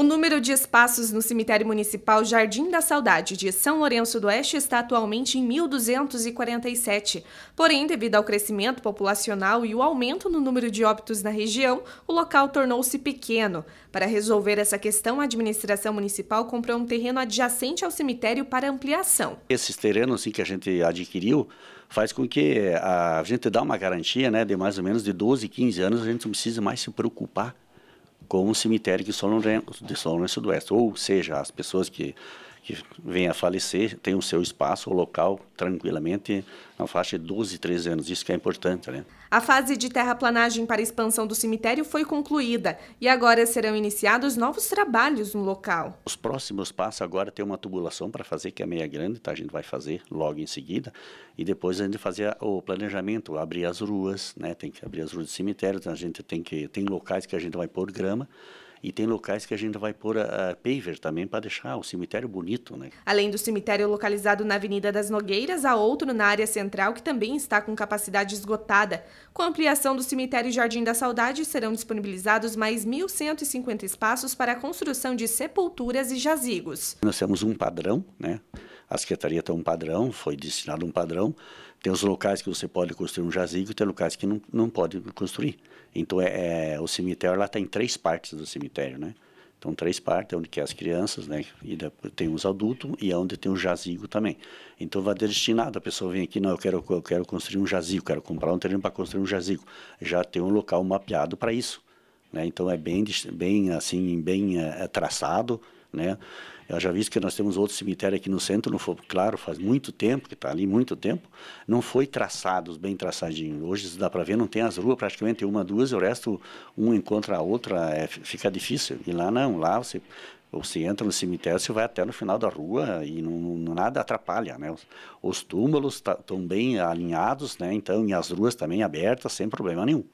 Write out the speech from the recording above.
O número de espaços no cemitério municipal Jardim da Saudade de São Lourenço do Oeste está atualmente em 1.247. Porém, devido ao crescimento populacional e o aumento no número de óbitos na região, o local tornou-se pequeno. Para resolver essa questão, a administração municipal comprou um terreno adjacente ao cemitério para ampliação. Esses terrenos assim, que a gente adquiriu faz com que eh, a gente dá uma garantia né, de mais ou menos de 12, 15 anos, a gente não precisa mais se preocupar com o cemitério de São Lourenço, é de São Lourenço do Oeste. Ou seja, as pessoas que que vem a falecer tem o seu espaço, o local, tranquilamente, na faixa de 12, 13 anos. Isso que é importante, né? A fase de terraplanagem para expansão do cemitério foi concluída e agora serão iniciados novos trabalhos no local. Os próximos passos agora tem uma tubulação para fazer, que é meia grande, tá? A gente vai fazer logo em seguida. E depois a gente fazer o planejamento, abrir as ruas, né? Tem que abrir as ruas do cemitério, então a gente tem que... Tem locais que a gente vai pôr grama, e tem locais que a gente vai pôr a, a paver também para deixar o cemitério bonito, né? Além do cemitério localizado na Avenida das Nogueiras, há outro na área central que também está com capacidade esgotada. Com a ampliação do cemitério Jardim da Saudade, serão disponibilizados mais 1.150 espaços para a construção de sepulturas e jazigos. Nós temos um padrão, né? A secretaria tem um padrão, foi destinado um padrão. Tem os locais que você pode construir um jazigo, tem locais que não, não pode construir. Então, é, é o cemitério lá tem tá três partes do cemitério, né? Então, três partes, é onde que é as crianças, né? E tem os adultos e é onde tem o jazigo também. Então, vai destinado, a pessoa vem aqui, não, eu quero, eu quero construir um jazigo, quero comprar um terreno para construir um jazigo. Já tem um local mapeado para isso. Né? Então, é bem, bem assim, bem é, é traçado, né? Eu já vi que nós temos outro cemitério aqui no centro, não foi claro, faz muito tempo que está ali, muito tempo, não foi traçado, bem traçadinho. Hoje dá para ver, não tem as ruas, praticamente uma, duas, o resto um encontra a outra, é, fica difícil. E lá não, lá você ou você entra no cemitério, você vai até no final da rua e não, não nada atrapalha, né? Os, os túmulos estão tá, bem alinhados, né? Então, e as ruas também abertas, sem problema nenhum.